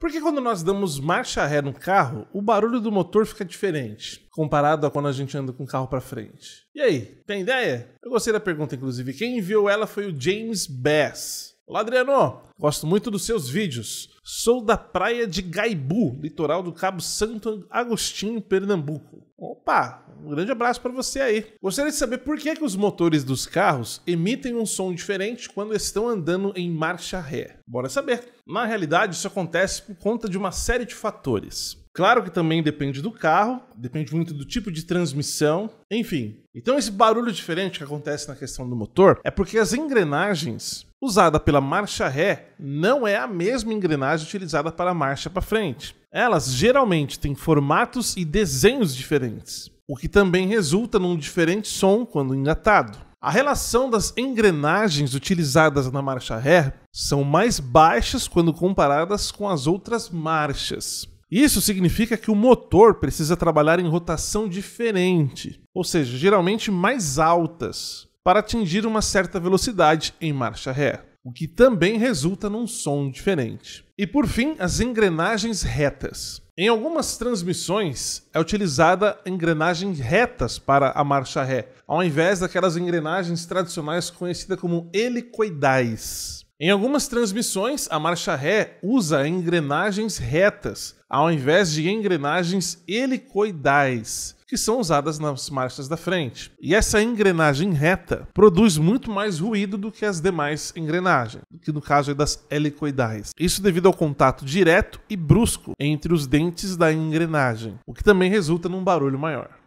Porque quando nós damos marcha ré no carro, o barulho do motor fica diferente, comparado a quando a gente anda com o carro para frente. E aí, tem ideia? Eu gostei da pergunta, inclusive. Quem enviou ela foi o James Bass. Olá, Adriano! Gosto muito dos seus vídeos. Sou da praia de Gaibu, litoral do Cabo Santo Agostinho, Pernambuco. Opa, um grande abraço para você aí. Gostaria de saber por que, que os motores dos carros emitem um som diferente quando estão andando em marcha ré. Bora saber. Na realidade, isso acontece por conta de uma série de fatores. Claro que também depende do carro, depende muito do tipo de transmissão, enfim. Então, esse barulho diferente que acontece na questão do motor é porque as engrenagens usada pela marcha ré não é a mesma engrenagem utilizada para a marcha para frente. Elas geralmente têm formatos e desenhos diferentes o que também resulta num diferente som quando engatado. A relação das engrenagens utilizadas na marcha ré são mais baixas quando comparadas com as outras marchas. Isso significa que o motor precisa trabalhar em rotação diferente, ou seja, geralmente mais altas, para atingir uma certa velocidade em marcha ré o que também resulta num som diferente. E por fim, as engrenagens retas. Em algumas transmissões é utilizada engrenagens retas para a marcha ré, ao invés daquelas engrenagens tradicionais conhecidas como helicoidais. Em algumas transmissões, a marcha ré usa engrenagens retas, ao invés de engrenagens helicoidais, que são usadas nas marchas da frente. E essa engrenagem reta produz muito mais ruído do que as demais engrenagens, que no caso é das helicoidais. Isso devido ao contato direto e brusco entre os dentes da engrenagem, o que também resulta num barulho maior.